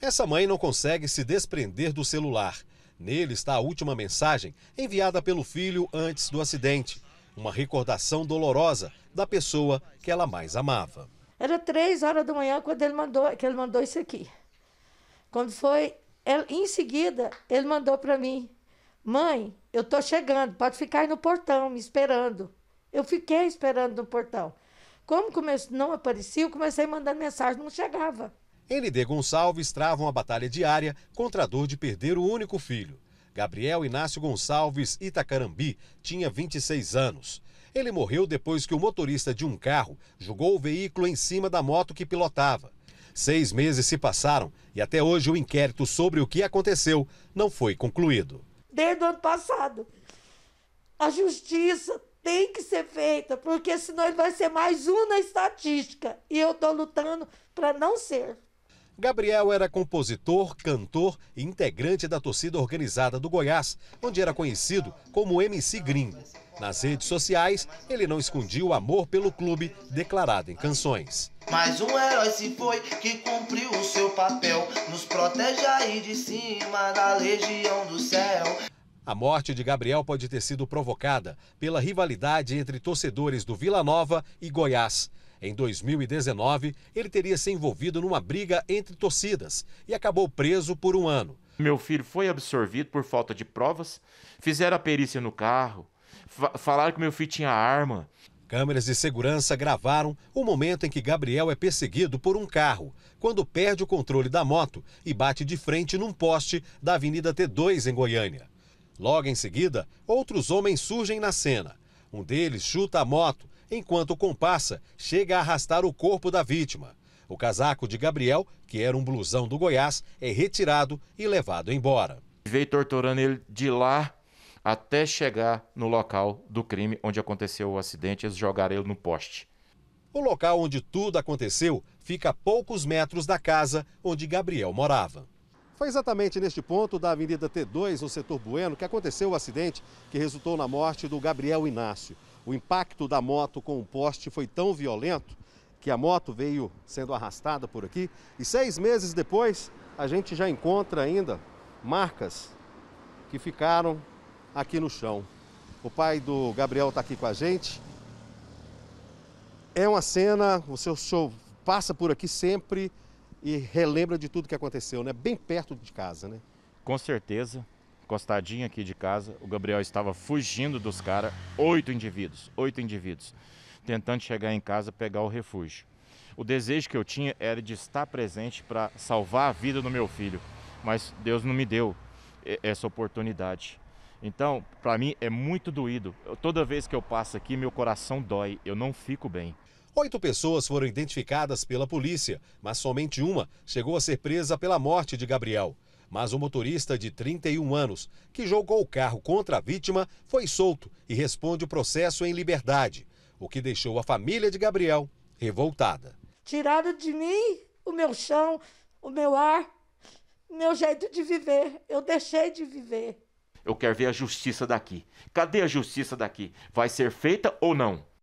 Essa mãe não consegue se desprender do celular. Nele está a última mensagem enviada pelo filho antes do acidente. Uma recordação dolorosa da pessoa que ela mais amava. Era três horas da manhã quando ele mandou, que ele mandou isso aqui. Quando foi, ele, em seguida, ele mandou para mim: Mãe, eu tô chegando, pode ficar aí no portão me esperando. Eu fiquei esperando no portão. Como não aparecia, eu comecei a mandar mensagem, não chegava. ND Gonçalves trava uma batalha diária contra a dor de perder o único filho. Gabriel Inácio Gonçalves Itacarambi tinha 26 anos. Ele morreu depois que o motorista de um carro jogou o veículo em cima da moto que pilotava. Seis meses se passaram e até hoje o inquérito sobre o que aconteceu não foi concluído. Desde o ano passado, a justiça tem que ser feita, porque senão ele vai ser mais um na estatística. E eu estou lutando para não ser. Gabriel era compositor, cantor e integrante da torcida organizada do Goiás, onde era conhecido como MC Gringo. Nas redes sociais, ele não escondia o amor pelo clube declarado em canções. Mais um herói se foi que cumpriu o seu papel, nos protege aí de cima da legião do céu. A morte de Gabriel pode ter sido provocada pela rivalidade entre torcedores do Vila Nova e Goiás. Em 2019, ele teria se envolvido numa briga entre torcidas e acabou preso por um ano. Meu filho foi absorvido por falta de provas, fizeram a perícia no carro, falaram que meu filho tinha arma. Câmeras de segurança gravaram o momento em que Gabriel é perseguido por um carro, quando perde o controle da moto e bate de frente num poste da Avenida T2 em Goiânia. Logo em seguida, outros homens surgem na cena. Um deles chuta a moto enquanto o comparsa chega a arrastar o corpo da vítima. O casaco de Gabriel, que era um blusão do Goiás, é retirado e levado embora. Veio torturando ele de lá até chegar no local do crime onde aconteceu o acidente, eles jogaram ele no poste. O local onde tudo aconteceu fica a poucos metros da casa onde Gabriel morava. Foi exatamente neste ponto da Avenida T2, no setor Bueno, que aconteceu o acidente que resultou na morte do Gabriel Inácio. O impacto da moto com o poste foi tão violento que a moto veio sendo arrastada por aqui. E seis meses depois, a gente já encontra ainda marcas que ficaram aqui no chão. O pai do Gabriel está aqui com a gente. É uma cena, o seu show passa por aqui sempre e relembra de tudo que aconteceu, né? Bem perto de casa, né? Com certeza encostadinho aqui de casa, o Gabriel estava fugindo dos caras, oito indivíduos, oito indivíduos, tentando chegar em casa pegar o refúgio. O desejo que eu tinha era de estar presente para salvar a vida do meu filho, mas Deus não me deu essa oportunidade. Então, para mim é muito doído. Eu, toda vez que eu passo aqui, meu coração dói, eu não fico bem. Oito pessoas foram identificadas pela polícia, mas somente uma chegou a ser presa pela morte de Gabriel. Mas o motorista de 31 anos, que jogou o carro contra a vítima, foi solto e responde o processo em liberdade, o que deixou a família de Gabriel revoltada. Tiraram de mim o meu chão, o meu ar, meu jeito de viver. Eu deixei de viver. Eu quero ver a justiça daqui. Cadê a justiça daqui? Vai ser feita ou não?